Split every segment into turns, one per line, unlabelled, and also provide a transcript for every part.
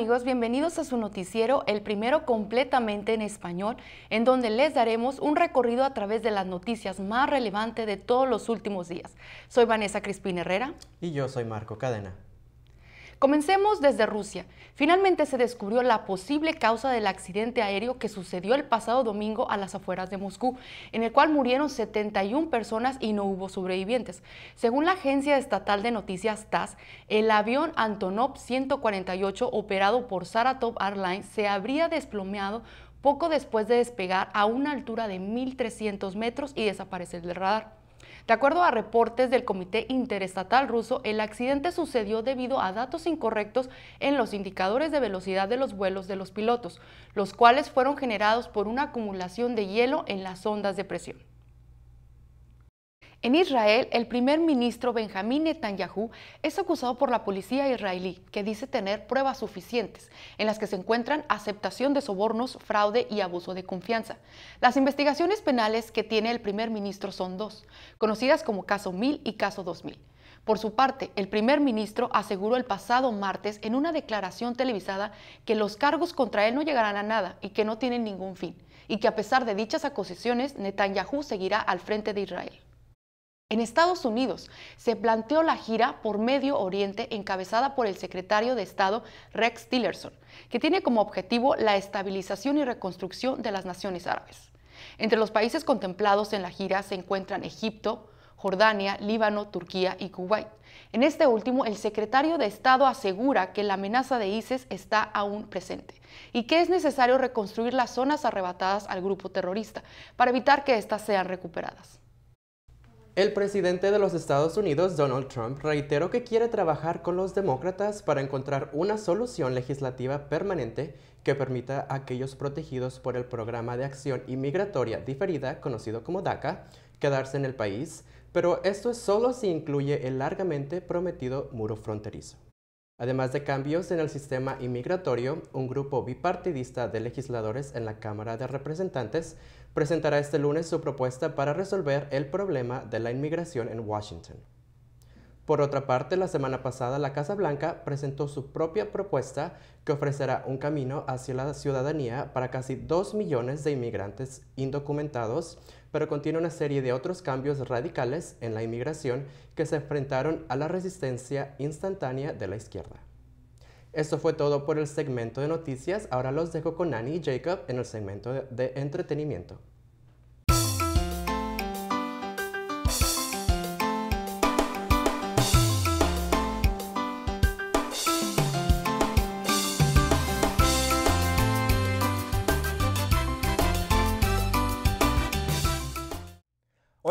amigos? Bienvenidos a su noticiero, el primero completamente en español, en donde les daremos un recorrido a través de las noticias más relevantes de todos los últimos días. Soy Vanessa Crispín Herrera.
Y yo soy Marco Cadena.
Comencemos desde Rusia. Finalmente se descubrió la posible causa del accidente aéreo que sucedió el pasado domingo a las afueras de Moscú, en el cual murieron 71 personas y no hubo sobrevivientes. Según la agencia estatal de noticias TASS, el avión Antonov 148 operado por Saratov Airlines se habría desplomeado poco después de despegar a una altura de 1.300 metros y desaparecer del radar. De acuerdo a reportes del Comité Interestatal Ruso, el accidente sucedió debido a datos incorrectos en los indicadores de velocidad de los vuelos de los pilotos, los cuales fueron generados por una acumulación de hielo en las ondas de presión. En Israel, el primer ministro Benjamín Netanyahu es acusado por la policía israelí, que dice tener pruebas suficientes, en las que se encuentran aceptación de sobornos, fraude y abuso de confianza. Las investigaciones penales que tiene el primer ministro son dos, conocidas como Caso 1000 y Caso 2000. Por su parte, el primer ministro aseguró el pasado martes en una declaración televisada que los cargos contra él no llegarán a nada y que no tienen ningún fin, y que a pesar de dichas acusaciones, Netanyahu seguirá al frente de Israel. En Estados Unidos se planteó la gira por Medio Oriente encabezada por el secretario de Estado Rex Tillerson, que tiene como objetivo la estabilización y reconstrucción de las naciones árabes. Entre los países contemplados en la gira se encuentran Egipto, Jordania, Líbano, Turquía y Kuwait. En este último, el secretario de Estado asegura que la amenaza de ISIS está aún presente y que es necesario reconstruir las zonas arrebatadas al grupo terrorista para evitar que éstas sean recuperadas.
El presidente de los Estados Unidos, Donald Trump, reiteró que quiere trabajar con los demócratas para encontrar una solución legislativa permanente que permita a aquellos protegidos por el Programa de Acción Inmigratoria Diferida, conocido como DACA, quedarse en el país, pero esto es solo si incluye el largamente prometido muro fronterizo. Además de cambios en el sistema inmigratorio, un grupo bipartidista de legisladores en la Cámara de Representantes presentará este lunes su propuesta para resolver el problema de la inmigración en Washington. Por otra parte, la semana pasada la Casa Blanca presentó su propia propuesta que ofrecerá un camino hacia la ciudadanía para casi 2 millones de inmigrantes indocumentados, pero contiene una serie de otros cambios radicales en la inmigración que se enfrentaron a la resistencia instantánea de la izquierda. Esto fue todo por el segmento de noticias. Ahora los dejo con Nani y Jacob en el segmento de entretenimiento.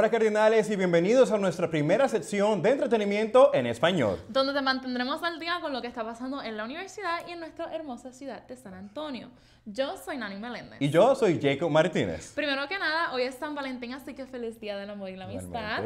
Cardinales y bienvenidos a nuestra primera sección de entretenimiento en español.
Donde te mantendremos al día con lo que está pasando en la universidad y en nuestra hermosa ciudad de San Antonio. Yo soy Nani Meléndez.
Y yo soy Jacob Martínez.
Primero que nada, hoy es San Valentín, así que feliz día del amor y la amistad.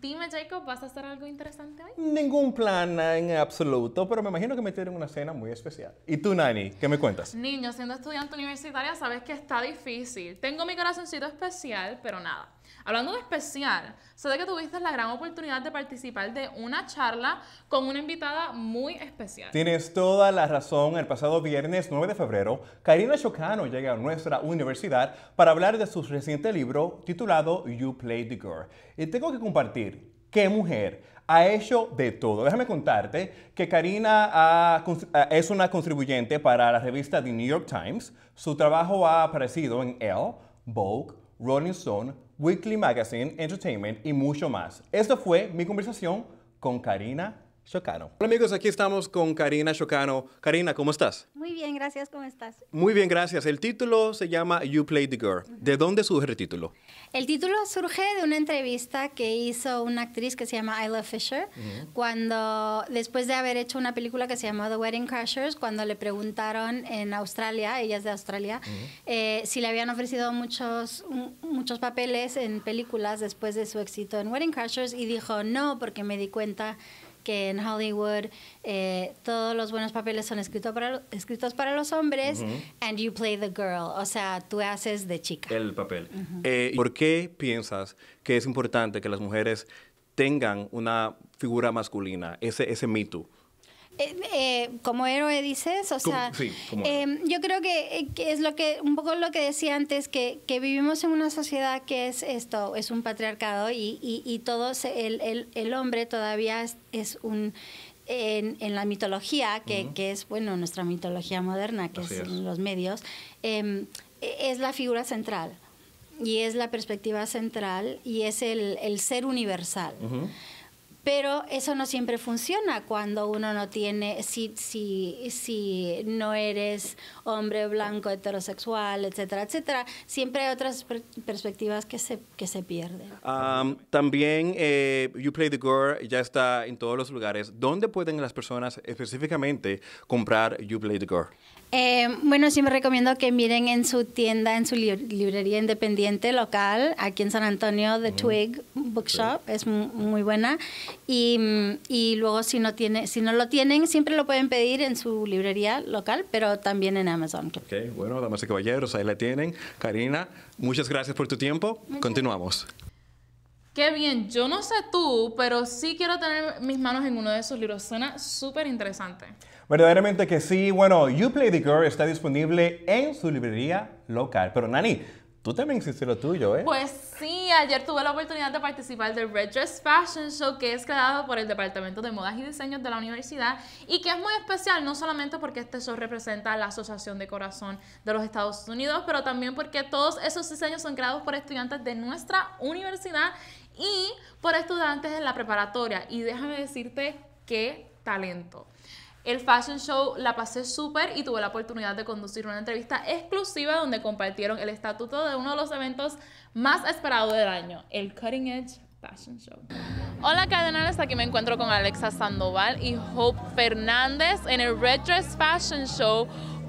Dime, Jacob, ¿vas a hacer algo interesante hoy?
Ningún plan en absoluto, pero me imagino que me tienen una cena muy especial. ¿Y tú, Nani? ¿Qué me cuentas?
Niño, siendo estudiante universitaria, sabes que está difícil. Tengo mi corazoncito especial, pero nada. Hablando de especial, sé que tuviste la gran oportunidad de participar de una charla con una invitada muy especial.
Tienes toda la razón. El pasado viernes 9 de febrero, Karina Chocano llega a nuestra universidad para hablar de su reciente libro titulado You Play the Girl. Y tengo que compartir qué mujer ha hecho de todo. Déjame contarte que Karina eh, es una contribuyente para la revista The New York Times. Su trabajo ha aparecido en Elle, Vogue, Rolling Stone, Weekly Magazine, Entertainment y mucho más. Esta fue mi conversación con Karina Chocano. Hola amigos, aquí estamos con Karina Chocano. Karina, ¿cómo estás?
Muy bien, gracias, ¿cómo estás?
Muy bien, gracias. El título se llama You Play the Girl. ¿De dónde surge el título?
El título surge de una entrevista que hizo una actriz que se llama Isla Fisher, cuando, después de haber hecho una película que se llamó The Wedding Crashers, cuando le preguntaron en Australia, ella es de Australia, eh, si le habían ofrecido muchos, muchos papeles en películas después de su éxito en Wedding Crashers, y dijo no, porque me di cuenta que en Hollywood eh, todos los buenos papeles son escritos para, escritos para los hombres and you play the girl, o sea, tú haces de chica.
El papel. Eh, ¿Por qué piensas que es importante que las mujeres tengan una figura masculina, ese, ese mito?
Eh, eh, como héroe dices, o sea, eh, yo creo que, es lo que un poco lo que decía antes que, vivimos en una sociedad que es esto, es un patriarcado y, y, todo el, hombre todavía es, un en, la mitología que, es bueno nuestra mitología moderna que es, los medios em, e, es la figura central y es la perspectiva central y es el, ser universal. Pero eso no siempre funciona cuando uno no tiene, si, si, si no eres hombre blanco, heterosexual, etcétera, etcétera. Siempre hay otras perspectivas que se, que se pierden.
también eh, You Play the Girl ya está en todos los lugares. ¿Dónde pueden las personas específicamente comprar You Play the Girl?
Eh, bueno, sí recomiendo que miren en su tienda, en su librería independiente local, aquí en San Antonio, The Twig Bookshop, es muy buena. Y, mm, y, luego si no tiene, si no lo tienen, siempre lo pueden pedir en su librería local, pero también en Amazon.
Ok, bueno, damas y caballeros, ahí la tienen. Karina, muchas gracias por tu tiempo. Continuamos.
Qué bien, yo no sé tú, pero sí quiero tener mis manos en uno de esos libros. Suena súper interesante.
Verdaderamente que sí. Bueno, You Play the Girl está disponible en su librería local. Pero Nani, Tú también hiciste lo tuyo, ¿eh?
Pues sí, ayer tuve la oportunidad de participar del Red Dress Fashion Show que es creado por el Departamento de Modas y Diseños de la Universidad y que es muy especial no solamente porque este show representa la Asociación de Corazón de los Estados Unidos, pero también porque todos esos diseños son creados por estudiantes de nuestra universidad y por estudiantes en la preparatoria. Y déjame decirte qué talento. El fashion show la pasé súper y tuve la oportunidad de conducir una entrevista exclusiva donde compartieron el estatuto de uno de los eventos más esperados del año, el Cutting Edge Fashion Show. Hola Cadenales, aquí me encuentro con Alexa Sandoval y Hope Fernández en el Red Fashion Show,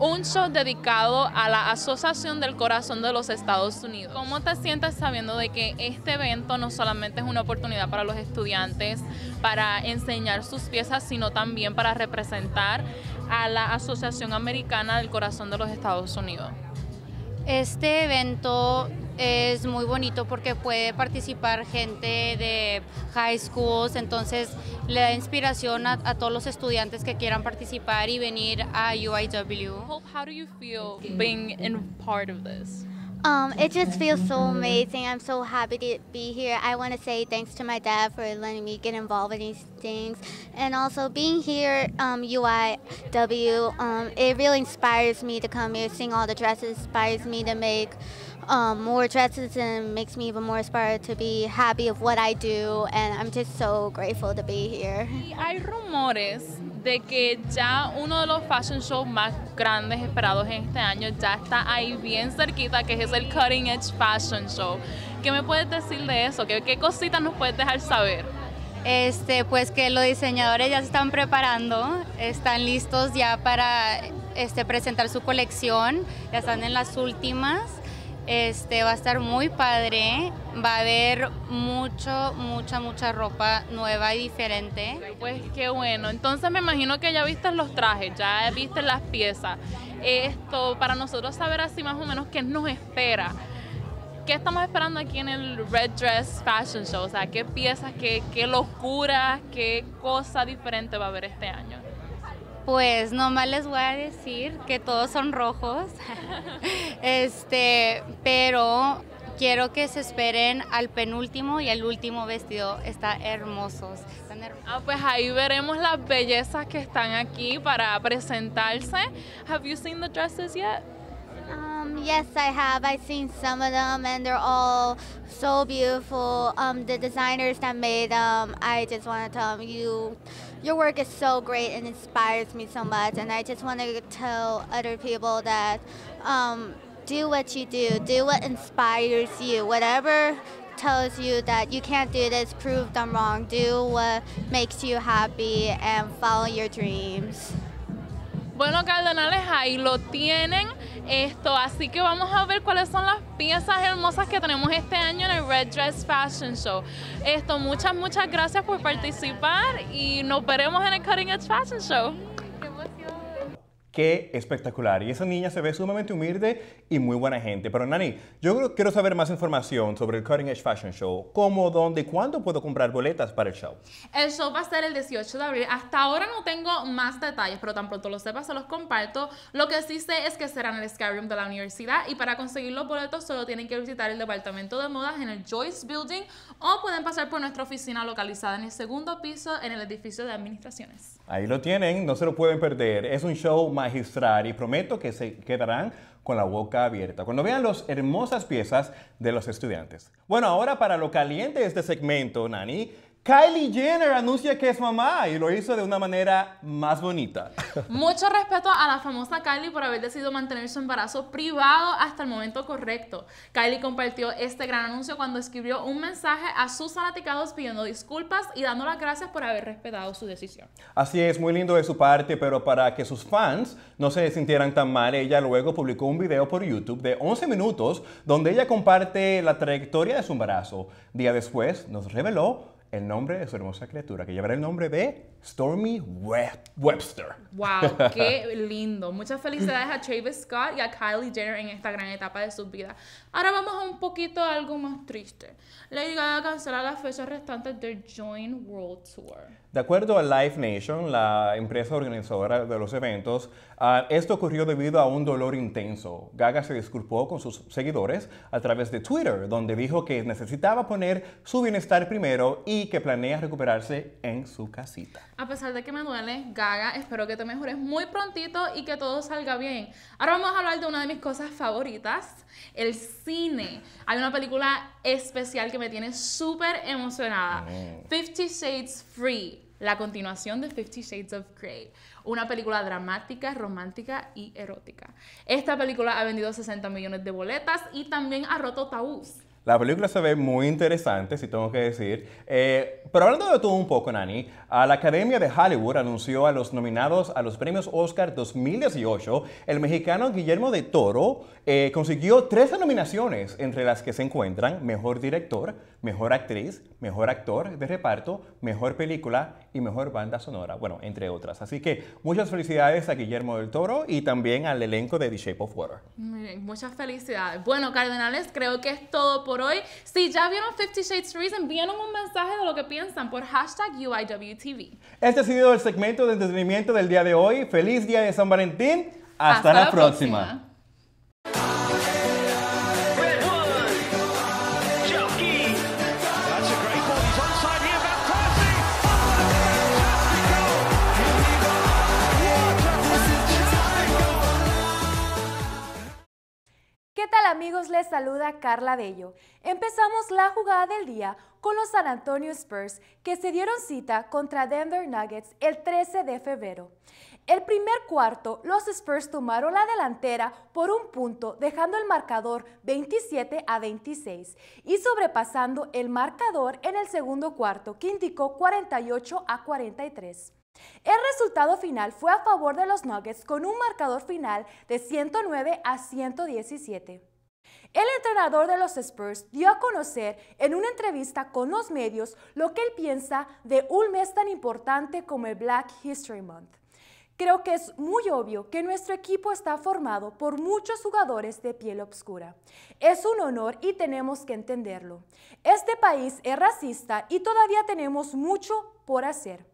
un show dedicado a la Asociación del Corazón de los Estados Unidos. ¿Cómo te sientes sabiendo de que este evento no solamente es una oportunidad para los estudiantes para enseñar sus piezas, sino también para representar a la Asociación Americana del Corazón de los Estados Unidos?
Este evento es muy bonito porque puede participar gente de high schools, entonces le da inspiración a, todos los estudiantes que quieran participar y venir a UIW. How do you feel being
in part of
Um, it just feels so amazing. I'm so happy to be here. I want to say thanks to my dad for letting me get involved in these things. And also being here, um, UIW, um, it really inspires me to come here, seeing all the dresses, inspires me to make um, more dresses and makes me even more inspired to be happy of what I do. And I'm just so grateful to be here. Hay rumores
de que ya uno de los fashion shows más grandes esperados en este año ya está ahí bien cerquita, que es el Cutting Edge Fashion Show. ¿Qué me puedes decir de eso? ¿Qué, qué cositas nos puedes dejar saber?
Este, pues que los diseñadores ya se están preparando, están listos ya para este, presentar su colección, ya están en las últimas este, va a estar muy padre, va a haber mucho, mucha, mucha ropa nueva y diferente. Pues qué bueno, entonces
me imagino que ya viste los trajes, ya viste las piezas. Esto, para nosotros saber así más o menos qué nos espera. ¿Qué estamos esperando aquí en el Red Dress Fashion Show? O sea, ¿qué piezas, qué, qué locura, qué cosa diferente va a haber este año?
Pues nomás les voy a decir que todos son rojos, este, pero quiero que se esperen al penúltimo y el último vestido. Está hermosos. Están hermosos. Ah, pues ahí veremos las bellezas
que están aquí para presentarse. Have you seen the dresses yet?
Um,
yes, I have. I've seen some of them, and they're all so beautiful. Um, the designers that made them, I just want to tell em, you your work is so great and inspires me so much. And I just want to tell other people that um, do what you do, do what inspires you, whatever tells you that you can't do this, prove them wrong. Do what makes you happy and follow
your dreams.
Bueno, Cardenales, ahí lo tienen esto, así que vamos a ver cuáles son las piezas hermosas que tenemos este año en el Red Dress Fashion Show. Esto, muchas, muchas gracias por participar y nos veremos en el Cutting Edge Fashion Show.
Qué espectacular. Y esa niña se ve sumamente humilde y muy buena gente. Pero Nani, yo quiero saber más información sobre el Cutting Edge Fashion Show. ¿Cómo, dónde y cuándo puedo comprar boletas para el show?
El show va a ser el 18 de abril. Hasta ahora no tengo más detalles, pero tan pronto lo sepa se los comparto. Lo que sí sé es que será en el Skyroom de la universidad y para conseguir los boletos solo tienen que visitar el departamento de modas en el Joyce Building o pueden pasar por nuestra oficina localizada en el segundo piso en el edificio de administraciones.
Ahí lo tienen, no se lo pueden perder. Es un show magistral y prometo que se quedarán con la boca abierta cuando vean las hermosas piezas de los estudiantes. Bueno, ahora para lo caliente de este segmento, Nani, Kylie Jenner anuncia que es mamá y lo hizo de una manera más bonita.
Mucho respeto a la famosa Kylie por haber decidido mantener su embarazo privado hasta el momento correcto. Kylie compartió este gran anuncio cuando escribió un mensaje a sus fanáticos pidiendo disculpas y dando las gracias por haber respetado su decisión.
Así es, muy lindo de su parte, pero para que sus fans no se sintieran tan mal, ella luego publicó un video por YouTube de 11 minutos donde ella comparte la trayectoria de su embarazo. Día después nos reveló el nombre de su hermosa criatura, que llevará el nombre de Stormy Webster.
¡Wow! ¡Qué lindo! Muchas felicidades a Travis Scott y a Kylie Jenner en esta gran etapa de su vida. Ahora vamos a un poquito algo más triste. Lady Gaga cancela las fechas restantes del Joint World Tour.
De acuerdo a Live Nation, la empresa organizadora de los eventos, ah, esto ocurrió debido a un dolor intenso. Gaga se disculpó con sus seguidores a través de Twitter, donde dijo que necesitaba poner su bienestar primero y y que planea recuperarse en su casita.
A pesar de que me duele, Gaga, espero que te mejores muy prontito y que todo salga bien. Ahora vamos a hablar de una de mis cosas favoritas, el cine. Hay una película especial que me tiene súper emocionada, mm. Fifty Shades Free la continuación de Fifty Shades of Grey, una película dramática, romántica y erótica. Esta película ha vendido 60 millones de boletas y también ha roto tabús.
La película se ve muy interesante, si tengo que decir. Eh, pero hablando de todo un poco, Nani, a la Academia de Hollywood anunció a los nominados a los premios Oscar 2018. El mexicano Guillermo de Toro eh, consiguió 13 nominaciones, entre las que se encuentran Mejor Director, Mejor Actriz, Mejor Actor de Reparto, Mejor Película y Mejor Banda Sonora, bueno, entre otras. Así que muchas felicidades a Guillermo del Toro y también al elenco de The Shape of Water.
muchas felicidades. Bueno, Cardenales, creo que es todo por hoy. Si ya vieron 50 Shades Reason, vieron un mensaje de lo que piensan por hashtag UIWTV.
Este ha sido el segmento de entretenimiento del día de hoy. Feliz día de San Valentín. Hasta, la, próxima.
¿Qué tal amigos? Les saluda Carla Bello. Empezamos la jugada del día con los San Antonio Spurs que se dieron cita contra Denver Nuggets el 13 de febrero. El primer cuarto, los Spurs tomaron la delantera por un punto, dejando el marcador 27 a 26 y sobrepasando el marcador en el segundo cuarto, que indicó 48 a 43. El resultado final fue a favor de los Nuggets con un marcador final de 109 a 117. El entrenador de los Spurs dio a conocer en una entrevista con los medios lo que él piensa de un mes tan importante como el Black History Month. Creo que es muy obvio que nuestro equipo está formado por muchos jugadores de piel oscura. Es un honor y tenemos que entenderlo. Este país es racista y todavía tenemos mucho por hacer.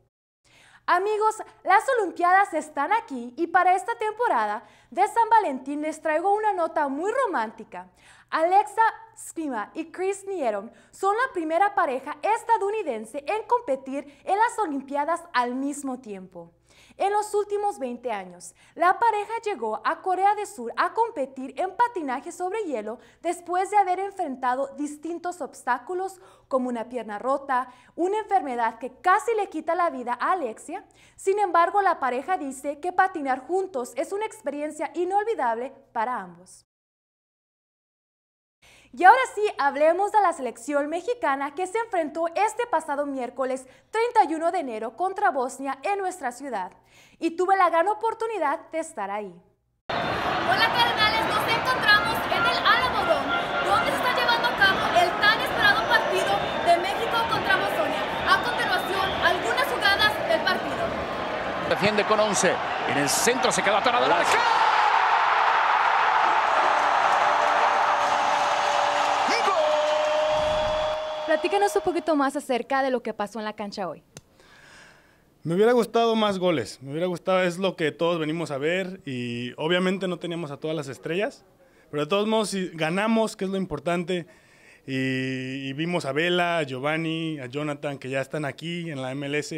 Amigos, las Olimpiadas están aquí y para esta temporada de San Valentín les traigo una nota muy romántica. Alexa Skima y Chris Nierom son la primera pareja estadounidense en competir en las Olimpiadas al mismo tiempo. En los últimos 20 años, la pareja llegó a Corea del Sur a competir en patinaje sobre hielo después de haber enfrentado distintos obstáculos como una pierna rota, una enfermedad que casi le quita la vida a Alexia. Sin embargo, la pareja dice que patinar juntos es una experiencia inolvidable para ambos. Y ahora sí, hablemos de la selección mexicana que se enfrentó este pasado miércoles 31 de enero contra Bosnia en nuestra ciudad. Y tuve la gran oportunidad de estar ahí. Hola carnales, nos encontramos en el Alamodón, donde se está llevando a cabo el tan esperado partido de México contra Bosnia. A continuación, algunas jugadas del partido.
Defiende con 11, en el centro se queda atorado. arca.
Platícanos un poquito más acerca de lo que pasó en la cancha hoy.
Me hubiera gustado más goles, me hubiera gustado, es lo que todos venimos a ver y obviamente no teníamos a todas las estrellas, pero de todos modos ganamos, que es lo importante, y, vimos a Vela, a Giovanni, a Jonathan, que ya están aquí en la MLS,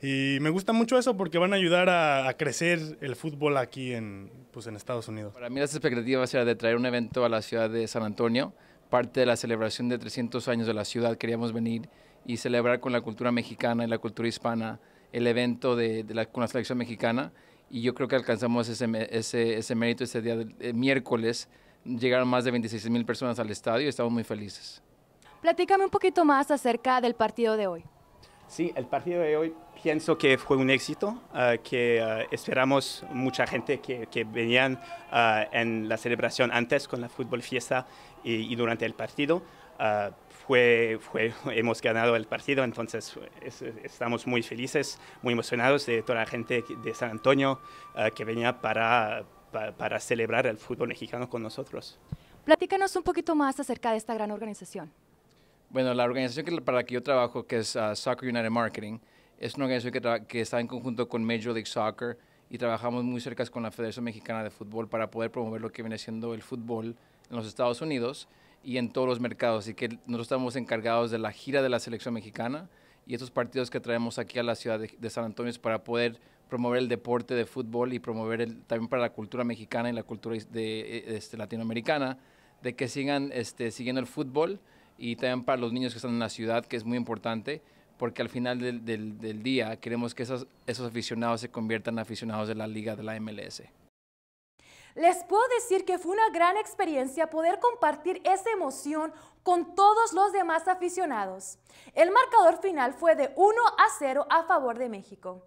y me gusta mucho eso porque van a ayudar a, crecer el fútbol aquí en,
pues, en Estados Unidos. Para mí las expectativas eran de traer un evento a la ciudad de San Antonio, parte de la celebración de 300 años de la ciudad. Queríamos venir y celebrar con la cultura mexicana y la cultura hispana el evento de, con la selección mexicana y yo creo que alcanzamos ese, mérito ese día eh, miércoles. Llegaron más de 26 mil personas al estadio y estamos muy felices.
Platícame un poquito más acerca del partido de hoy.
Sí, el partido de hoy Pienso que fue un éxito, ah,
que ah, esperamos mucha gente que, que venían ah, en la celebración antes con la fútbol fiesta y, y durante el partido. Fue, fue, hemos ganado el partido, entonces estamos muy felices, muy emocionados de toda la gente de San Antonio que venía para, para, celebrar el fútbol mexicano con
nosotros.
Platícanos un poquito más acerca de esta gran organización.
Bueno, la organización para la que yo trabajo, que es Soccer United Marketing, es una organización que, está en conjunto con Major League Soccer y trabajamos muy cerca con la Federación Mexicana de Fútbol para poder promover lo que viene siendo el fútbol en los Estados Unidos y en todos los mercados. Así que nosotros estamos encargados de la gira de la selección mexicana y estos partidos que traemos aquí a la ciudad de, San Antonio es para poder promover el deporte de fútbol y promover también para la cultura mexicana y la cultura de, e-, este, latinoamericana, de que sigan este, siguiendo el fútbol y también para los niños que están en la ciudad, que es muy importante porque al final del, día queremos que esos, esos aficionados se conviertan en aficionados de la liga de la MLS.
Les puedo decir que fue una gran experiencia poder compartir esa emoción con todos los demás aficionados. El marcador final fue de 1 a 0 a favor de México.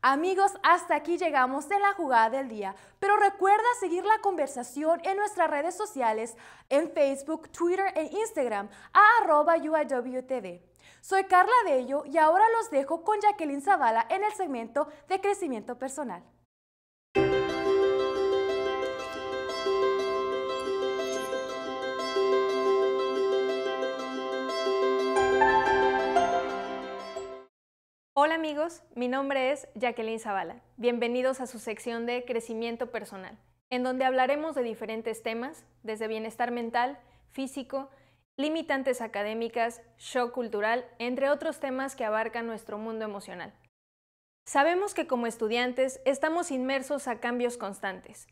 Amigos, hasta aquí llegamos en la jugada del día, pero recuerda seguir la conversación en nuestras redes sociales, en Facebook, Twitter e Instagram, a arroba UIWTV. Soy Carla Bello y ahora los dejo con Jacqueline Zavala en el segmento de crecimiento personal.
Hola amigos, mi nombre es Jacqueline Zavala. Bienvenidos a su sección de crecimiento personal, en donde hablaremos de diferentes temas, desde bienestar mental, físico, limitantes académicas, shock cultural, entre otros temas que abarcan nuestro mundo emocional. Sabemos que como estudiantes estamos inmersos a cambios constantes,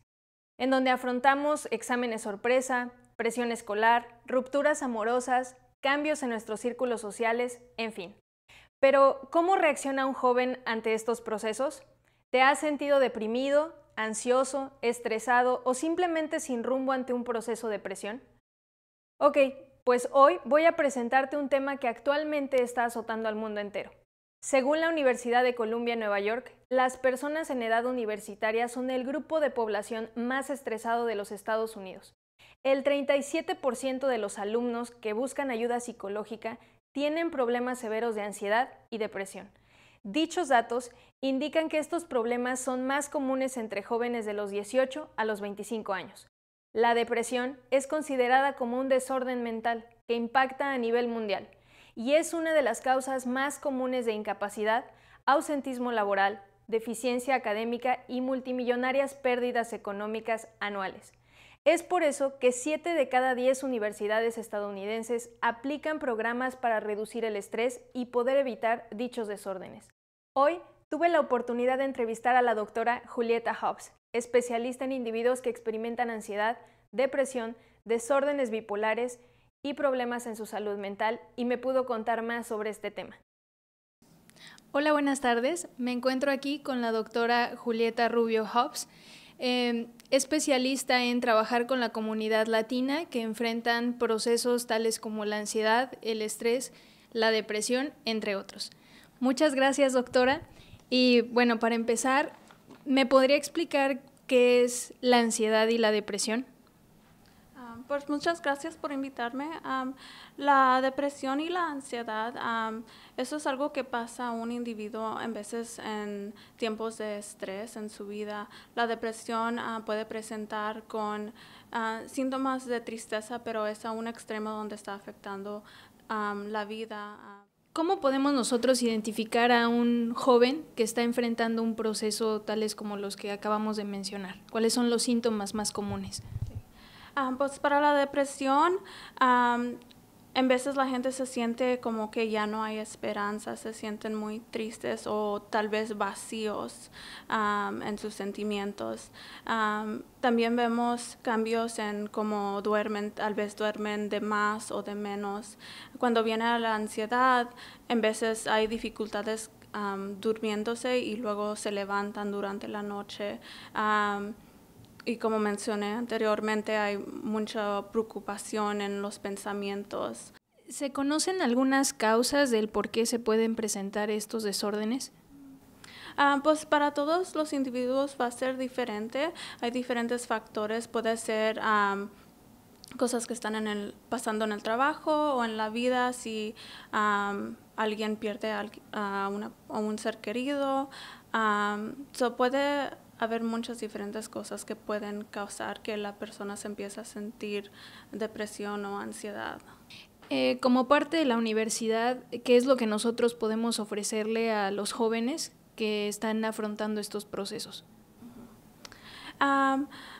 en donde afrontamos exámenes sorpresa, presión escolar, rupturas amorosas, cambios en nuestros círculos sociales, en fin. Pero, ¿cómo reacciona un joven ante estos procesos? ¿Te has sentido deprimido, ansioso, estresado o simplemente sin rumbo ante un proceso de presión? Ok, pues hoy voy a presentarte un tema que actualmente está azotando al mundo entero. Según la Universidad de Columbia Nueva York, las personas en edad universitaria son el grupo de población más estresado de los Estados Unidos. El 37% de los alumnos que buscan ayuda psicológica tienen problemas severos de ansiedad y depresión. Dichos datos indican que estos problemas son más comunes entre jóvenes de los 18 a los 25 años, la depresión es considerada como un desorden mental que impacta a nivel mundial y es una de las causas más comunes de incapacidad, ausentismo laboral, deficiencia académica y multimillonarias pérdidas económicas anuales. Es por eso que 7 de cada 10 universidades estadounidenses aplican programas para reducir el estrés y poder evitar dichos desórdenes. Hoy tuve la oportunidad de entrevistar a la doctora Julieta Hobbs, especialista en individuos que experimentan ansiedad, depresión, desórdenes bipolares y problemas en su salud mental, y me pudo contar más sobre este tema. Hola, buenas tardes. Me encuentro aquí con la doctora Julieta Rubio Hobbs, em, especialista en trabajar con la comunidad latina que enfrentan procesos tales como la ansiedad, el estrés, la depresión, entre otros. Muchas gracias, doctora. Y bueno, para empezar, ¿me podría explicar qué es la ansiedad y la depresión?
Ah, pues muchas gracias por invitarme. la depresión y la ansiedad, eso es algo que pasa a un individuo en veces en tiempos de estrés en su vida. La depresión ah, puede presentar con ah, síntomas de tristeza, pero es a un extremo donde está afectando la vida.
¿Cómo podemos nosotros identificar a un joven que está enfrentando un proceso tales como los que acabamos de mencionar? ¿Cuáles son los síntomas más comunes? Ah, pues para la depresión, en veces la gente se siente
como que ya no hay esperanza, se sienten muy tristes o tal vez vacíos en sus sentimientos. también vemos cambios en cómo duermen, tal vez duermen de más o de menos. Cuando viene la ansiedad, en veces hay dificultades durmiéndose y luego se levantan durante la noche y como mencioné anteriormente, hay mucha preocupación en los pensamientos.
¿Se conocen algunas causas del por qué se pueden presentar estos desórdenes?
Ah, pues para todos los individuos va a ser diferente. Hay diferentes factores. Puede ser cosas que están en el, pasando en el trabajo o en la vida, si alguien pierde a, un ser querido. Um, puede haber muchas diferentes cosas que pueden causar que la persona
se empiece a sentir depresión o ansiedad. Eh, como parte de la universidad, ¿qué es lo que nosotros podemos ofrecerle a los jóvenes que están afrontando estos procesos?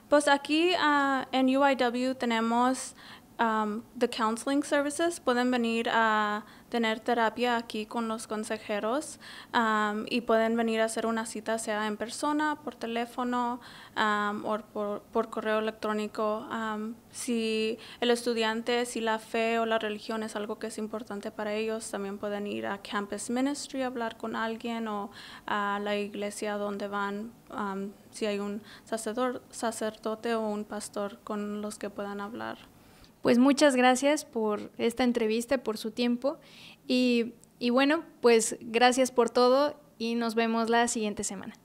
pues aquí ah,
en UIW tenemos um, the counseling services. Pueden venir a tener terapia aquí con los consejeros y pueden venir a hacer una cita sea en persona, por teléfono o por, correo electrónico. si el estudiante, si la fe o la religión es algo que es importante para ellos, también pueden ir a Campus Ministry a hablar con alguien o a la iglesia donde van si hay un sacerdote o un pastor
con los que puedan hablar pues muchas gracias por esta entrevista, por su tiempo y, bueno, pues gracias por todo y nos vemos la siguiente semana.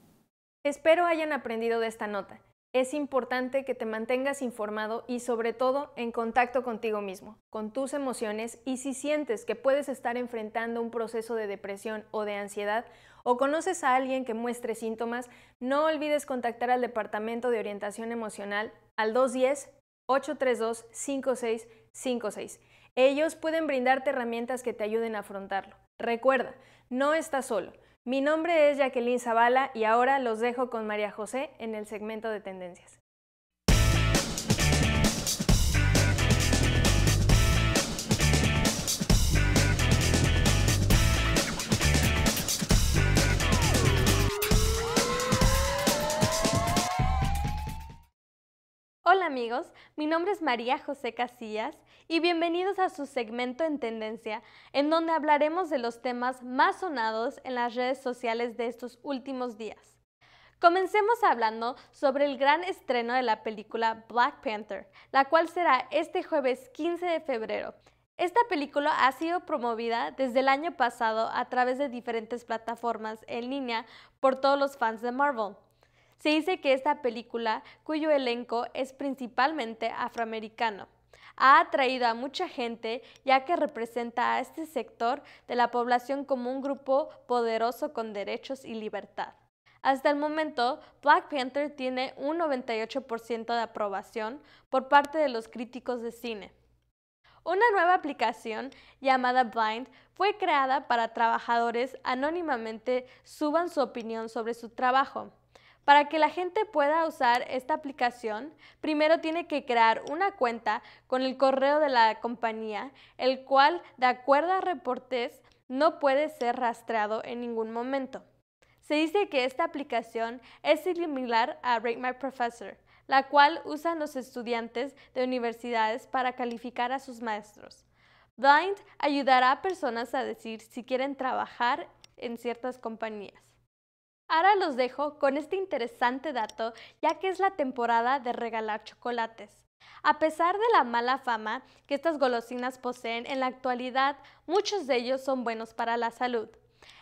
Espero hayan aprendido de esta nota. Es importante que te mantengas informado y sobre todo en contacto contigo mismo, con tus emociones y si sientes que puedes estar enfrentando un proceso de depresión o de ansiedad o conoces a alguien que muestre síntomas, no olvides contactar al Departamento de Orientación Emocional al 210 832-5656. Ellos pueden brindarte herramientas que te ayuden a afrontarlo. Recuerda, no estás solo. Mi nombre es Jacqueline Zavala y ahora los dejo con María José en el segmento de tendencias.
Hola amigos, mi nombre es María José Casillas y bienvenidos a su segmento en tendencia, en donde hablaremos de los temas más sonados en las redes sociales de estos últimos días. Comencemos hablando sobre el gran estreno de la película Black Panther, la cual será este jueves 15 de febrero. Esta película ha sido promovida desde el año pasado a través de diferentes plataformas en línea por todos los fans de Marvel. Se dice que esta película, cuyo elenco es principalmente afroamericano, ha atraído a mucha gente ya que representa a este sector de la población como un grupo poderoso con derechos y libertad. Hasta el momento, Black Panther tiene un 98% de aprobación por parte de los críticos de cine. Una nueva aplicación llamada Blind fue creada para trabajadores anónimamente suban su opinión sobre su trabajo. Para que la gente pueda usar esta aplicación, primero tiene que crear una cuenta con el correo de la compañía, el cual, de acuerdo a reportes, no puede ser rastreado en ningún momento. Se dice que esta aplicación es similar a Rate My Professor, la cual usan los estudiantes de universidades para calificar a sus maestros. Blind ayudará a personas a decir si quieren trabajar en ciertas compañías. Ahora los dejo con este interesante dato, ya que es la temporada de regalar chocolates. A pesar de la mala fama que estas golosinas poseen en la actualidad, muchos de ellos son buenos para la salud.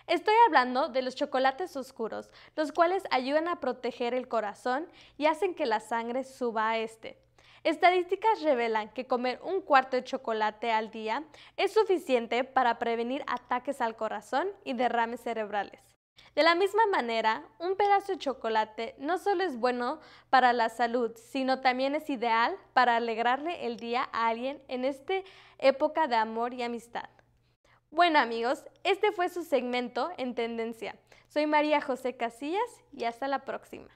Estoy hablando de los chocolates oscuros, los cuales ayudan a proteger el corazón y hacen que la sangre suba a este. Estadísticas revelan que comer un cuarto de chocolate al día es suficiente para prevenir ataques al corazón y derrames cerebrales. De la misma manera, un pedazo de chocolate no solo es bueno para la salud, sino también es ideal para alegrarle el día a alguien en esta época de amor y amistad. Bueno amigos, este fue su segmento en Tendencia. Soy María José Casillas y hasta la próxima.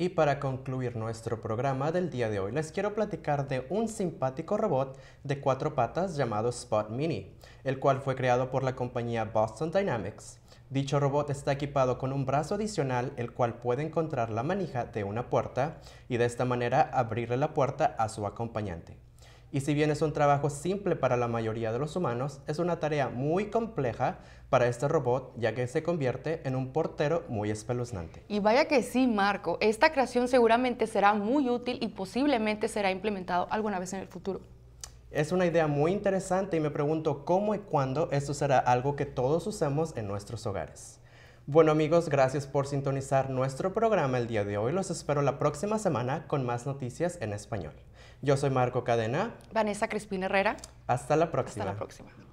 Y para concluir nuestro programa del día de hoy, les quiero platicar de un simpático robot de cuatro patas llamado Spot Mini, el cual fue creado por la compañía Boston Dynamics. Dicho robot está equipado con un brazo adicional el cual puede encontrar la manija de una puerta y de esta manera abrirle la puerta a su acompañante. Y si bien es un trabajo simple para la mayoría de los humanos, es una tarea muy compleja para este robot ya que se convierte en un portero muy espeluznante.
Y vaya que sí, Marco, esta creación seguramente será muy útil y posiblemente será implementado alguna vez en el futuro.
Es una idea muy interesante y me pregunto cómo y cuándo esto será algo que todos usemos en nuestros hogares. Bueno amigos, gracias por sintonizar nuestro programa el día de hoy. Los espero la próxima semana con más noticias en español. Yo soy Marco Cadena.
Vanessa Crispín Herrera.
Hasta la próxima. Hasta la próxima.